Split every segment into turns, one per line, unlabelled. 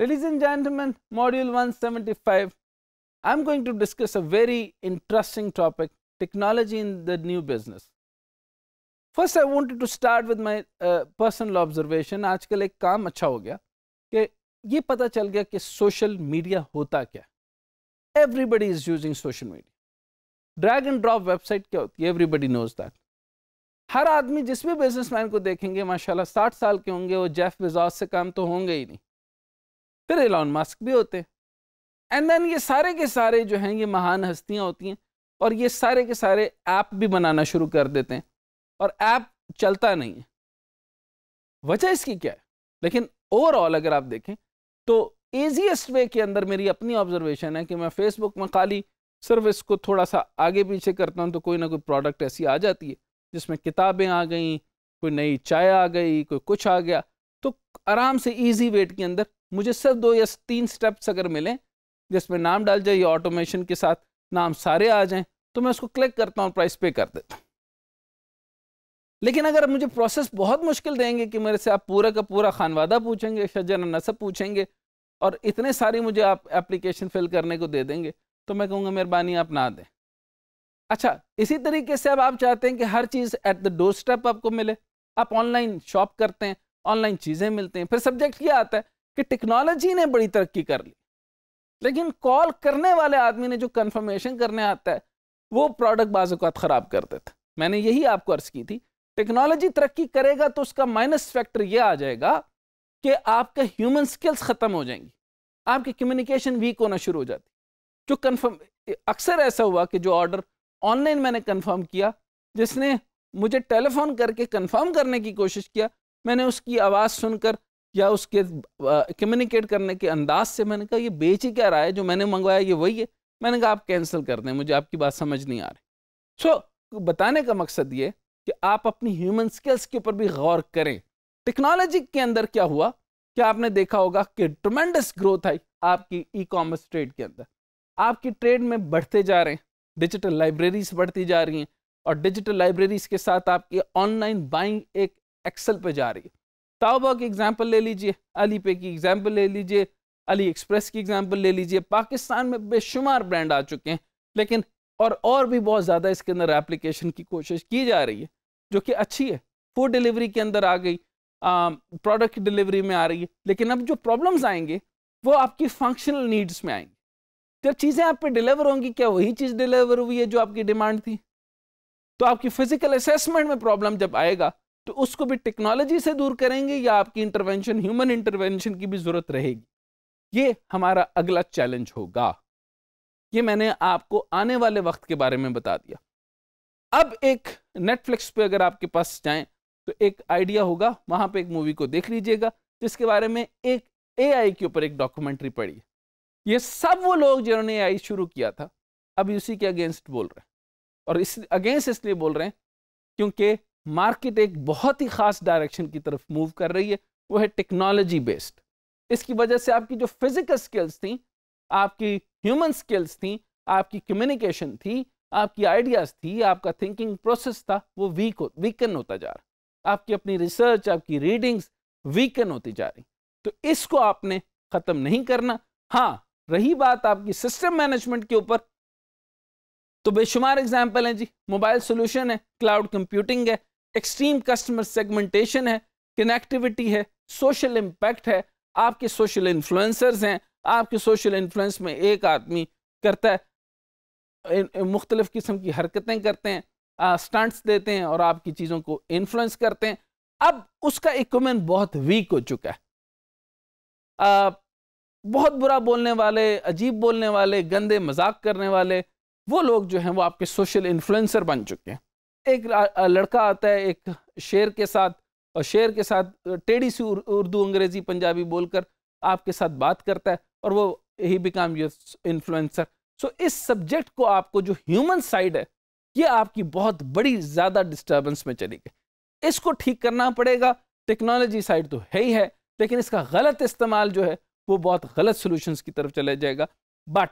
Ladies and gentlemen, module 175, I am going to discuss a very interesting topic, technology in the new business. First, I wanted to start with my uh, personal observation. आजकल एक काम अच्छा हो गया कि ये पता चल गया कि सोशल मीडिया होता क्या है everybody is using social media drag and drop website क्या होती है एवरीबडी नोज दैट हर आदमी जिस भी बिजनेसमैन को देखेंगे माशाल्लाह साठ साल के होंगे वो जेफ बिजॉस से काम तो होंगे ही नहीं फिर एलॉन मस्क भी होते हैं एंड देन ये सारे के सारे जो हैं ये महान हस्तियाँ होती हैं और ये सारे के सारे ऐप भी बनाना शुरू कर देते हैं और ऐप चलता नहीं है वजह इसकी क्या है लेकिन ओवरऑल अगर आप देखें तो ईजीएस्ट वे के अंदर मेरी अपनी ऑब्जर्वेशन है कि मैं फेसबुक में खाली सिर्फ इसको थोड़ा सा आगे पीछे करता हूँ तो कोई ना कोई प्रोडक्ट ऐसी आ जाती है जिसमें किताबें आ गई कोई नई चाय आ गई कोई कुछ आ गया तो आराम से ईजी वेट के अंदर मुझे सिर्फ दो या तीन स्टेप्स अगर मिलें जिसमें नाम डाल जाए या ऑटोमेशन के साथ नाम सारे आ जाएं तो मैं उसको क्लिक करता हूँ प्राइस पे कर देता हूँ लेकिन अगर मुझे प्रोसेस बहुत मुश्किल देंगे कि मेरे से आप पूरा का पूरा खानवादा पूछेंगे शजर नसब पूछेंगे और इतने सारे मुझे आप एप्लीकेशन फिल करने को दे देंगे तो मैं कहूँगा मेहरबानी आप ना दें अच्छा इसी तरीके से अब आप चाहते हैं कि हर चीज़ एट द डोर स्टेप आपको मिले आप ऑनलाइन शॉप करते हैं ऑनलाइन चीज़ें मिलते हैं फिर सब्जेक्ट क्या आता है कि टेक्नोलॉजी ने बड़ी तरक्की कर ली लेकिन कॉल करने वाले आदमी ने जो कन्फर्मेशन करने आता है वो प्रोडक्ट बाजूकात ख़राब कर देता मैंने यही आपको अर्ज़ की थी टेक्नोलॉजी तरक्की करेगा तो उसका माइनस फैक्टर ये आ जाएगा कि आपके ह्यूमन स्किल्स ख़त्म हो जाएंगी आपकी कम्युनिकेशन वीक होना शुरू हो जाती जो कन्फर्म अक्सर ऐसा हुआ कि जो ऑर्डर ऑनलाइन मैंने कन्फर्म किया जिसने मुझे टेलीफोन करके कन्फर्म करने की कोशिश किया मैंने उसकी आवाज़ सुनकर या उसके कम्युनिकेट करने के अंदाज से मैंने कहा ये बेच ही क्या रहा है जो मैंने मंगवाया ये वही है मैंने कहा आप कैंसिल कर दें मुझे आपकी बात समझ नहीं आ रही सो so, बताने का मकसद ये कि आप अपनी ह्यूमन स्किल्स के ऊपर भी गौर करें टेक्नोलॉजी के अंदर क्या हुआ क्या आपने देखा होगा कि ट्रमेंडस ग्रोथ आई आपकी ई कॉमर्स ट्रेड के अंदर आपकी ट्रेड में बढ़ते जा रहे हैं डिजिटल लाइब्रेरीज बढ़ती जा रही हैं और डिजिटल लाइब्रेरीज के साथ आपकी ऑनलाइन बाइंग एक एक्सेल पे जा रही है ताबा की एग्जाम्पल ले लीजिए अली पे की एग्जाम्पल ले लीजिए अली एक्सप्रेस की एग्जाम्पल ले लीजिए पाकिस्तान में बेशुमार ब्रांड आ चुके हैं लेकिन और और भी बहुत ज़्यादा इसके अंदर एप्लीकेशन की कोशिश की जा रही है जो कि अच्छी है फूड डिलीवरी के अंदर आ गई प्रोडक्ट डिलीवरी में आ रही है लेकिन अब जो प्रॉब्लम्स आएंगे वो आपकी फंक्शनल नीड्स में आएंगे जब चीज़ें आप पे डिलीवर होंगी क्या वही चीज़ डिलीवर हुई है जो आपकी डिमांड थी तो आपकी फिजिकल असेसमेंट में प्रॉब्लम जब आएगा तो उसको भी टेक्नोलॉजी से दूर करेंगे या आपकी इंटरवेंशन ह्यूमन इंटरवेंशन की भी ज़रूरत रहेगी ये हमारा अगला चैलेंज होगा ये मैंने आपको आने वाले वक्त के बारे में बता दिया अब एक नेटफ्लिक्स पे अगर आपके पास जाएं तो एक आइडिया होगा वहां पे एक मूवी को देख लीजिएगा जिसके बारे में एक एआई के ऊपर एक डॉक्यूमेंट्री पड़ी है ये सब वो लोग जिन्होंने ए शुरू किया था अब उसी के अगेंस्ट बोल रहे हैं और इस अगेंस्ट इसलिए बोल रहे हैं क्योंकि मार्केट एक बहुत ही ख़ास डायरेक्शन की तरफ मूव कर रही है वो है टेक्नोलॉजी बेस्ड इसकी वजह से आपकी जो फिज़िकल स्किल्स थी आपकी ह्यूमन स्किल्स थी आपकी कम्युनिकेशन थी आपकी आइडियाज़ थी आपका थिंकिंग प्रोसेस था वो वीक हो वीकन होता जा रहा आपकी अपनी रिसर्च आपकी रीडिंग्स वीकन होती जा रही तो इसको आपने ख़त्म नहीं करना हाँ रही बात आपकी सिस्टम मैनेजमेंट के ऊपर तो बेशुमार एग्जाम्पल हैं जी मोबाइल सोल्यूशन है क्लाउड कंप्यूटिंग है एक्सट्रीम कस्टमर सेगमेंटेशन है कनेक्टिविटी है सोशल इम्पैक्ट है आपके सोशल इन्फ्लुएंसर्स हैं आपके सोशल इन्फ्लुएंस में एक आदमी करता है मुख्तलिफ़ किस्म की हरकतें करते हैं स्टंट्स देते हैं और आपकी चीज़ों को इन्फ्लुएंस करते हैं अब उसका इक्वमेंट बहुत वीक हो चुका है आ, बहुत बुरा बोलने वाले अजीब बोलने वाले गंदे मजाक करने वाले वो लोग जो हैं वो आपके सोशल इन्फ्लुएंसर बन चुके हैं एक लड़का आता है एक शेर के साथ और शेर के साथ टेढ़ी सी उर्दू अंग्रेजी पंजाबी बोलकर आपके साथ बात करता है और वो ही बिकम योर इन्फ्लुएंसर सो इस सब्जेक्ट को आपको जो ह्यूमन साइड है ये आपकी बहुत बड़ी ज़्यादा डिस्टर्बेंस में चली गई इसको ठीक करना पड़ेगा टेक्नोलॉजी साइड तो है ही है लेकिन इसका गलत इस्तेमाल जो है वो बहुत गलत सोल्यूशंस की तरफ चले जाएगा बट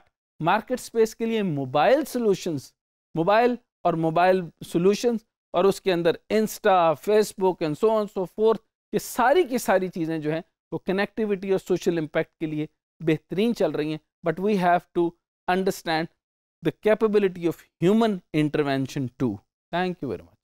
मार्केट स्पेस के लिए मोबाइल सोल्यूशंस मोबाइल और मोबाइल सॉल्यूशंस और उसके अंदर Insta Facebook and so on so forth ये सारी की सारी चीज़ें जो हैं वो कनेक्टिविटी और सोशल इम्पैक्ट के लिए बेहतरीन चल रही हैं but we have to understand the capability of human intervention too thank you very much